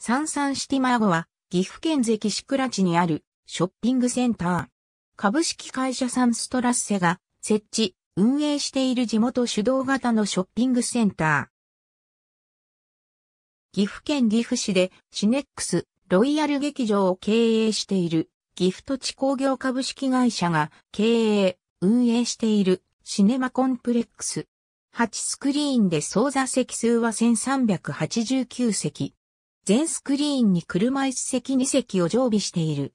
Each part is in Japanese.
サンサンシティマーゴは、岐阜県関市倉地にあるショッピングセンター。株式会社サンストラッセが設置、運営している地元主導型のショッピングセンター。岐阜県岐阜市でシネックスロイヤル劇場を経営している岐阜土地工業株式会社が経営、運営しているシネマコンプレックス。8スクリーンで総座席数は1389席。全スクリーンに車椅子席2席を常備している。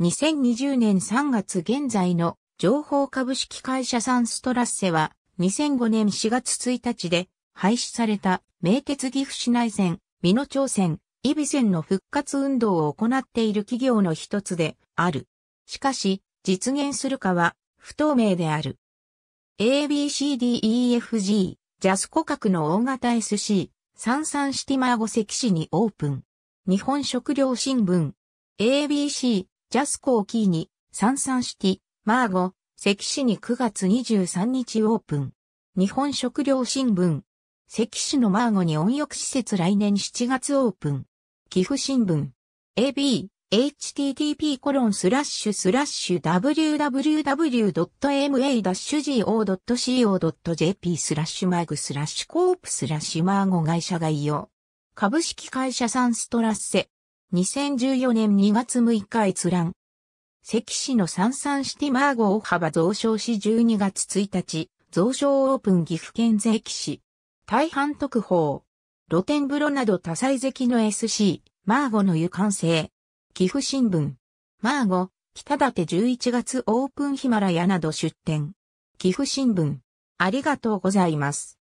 2020年3月現在の情報株式会社サンストラッセは2005年4月1日で廃止された名鉄岐阜市内線、美濃町線、伊備線の復活運動を行っている企業の一つである。しかし実現するかは不透明である。ABCDEFG、ジャスコ格の大型 SC、サンサンシティマーゴ関市にオープン。日本食料新聞。ABC、ジャスコをキーに、サンサンシティ、マーゴ、関市に9月23日オープン。日本食料新聞。関市のマーゴに温浴施設来年7月オープン。寄付新聞。AB、http://www.ma-go.co.jp スラッシュマークスラッシュコープスラッシュマーゴ会社概要。株式会社サンストラッセ。2014年2月6日閲覧。関市のサンサンシティマーゴ大幅増床し12月1日、増床オープン岐阜県関市。大半特報。露天風呂など多彩関の SC、マーゴの湯完成。岐阜新聞。マーゴ、北立11月オープンヒマラヤなど出展。岐阜新聞。ありがとうございます。